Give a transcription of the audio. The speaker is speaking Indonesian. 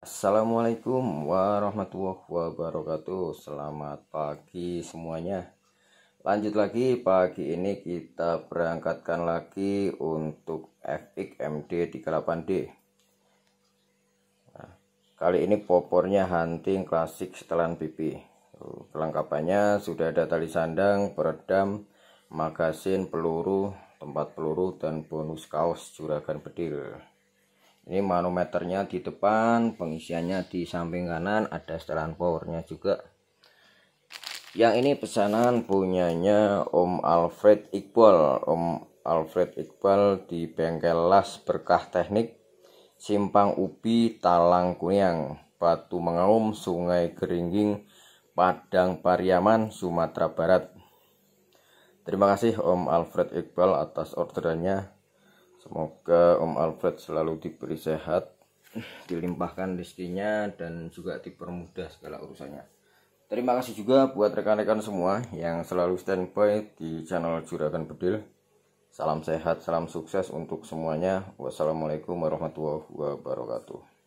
Assalamualaikum warahmatullahi wabarakatuh Selamat pagi semuanya Lanjut lagi pagi ini kita berangkatkan lagi untuk FX MD38D nah, Kali ini popornya hunting klasik setelan pipi Kelengkapannya sudah ada tali sandang, peredam, magasin, peluru, tempat peluru, dan bonus kaos juragan bedil ini manometernya di depan pengisiannya di samping kanan ada setelan powernya juga yang ini pesanan punyanya Om Alfred Iqbal Om Alfred Iqbal di bengkel las berkah teknik Simpang Ubi Talang Kuniang Batu Mengaum Sungai Geringging Padang Pariaman Sumatera Barat Terima kasih Om Alfred Iqbal atas orderannya Semoga Om Alfred selalu diberi sehat, dilimpahkan rezekinya dan juga dipermudah segala urusannya. Terima kasih juga buat rekan-rekan semua yang selalu standby di channel Juragan Bedil. Salam sehat, salam sukses untuk semuanya. Wassalamualaikum warahmatullahi wabarakatuh.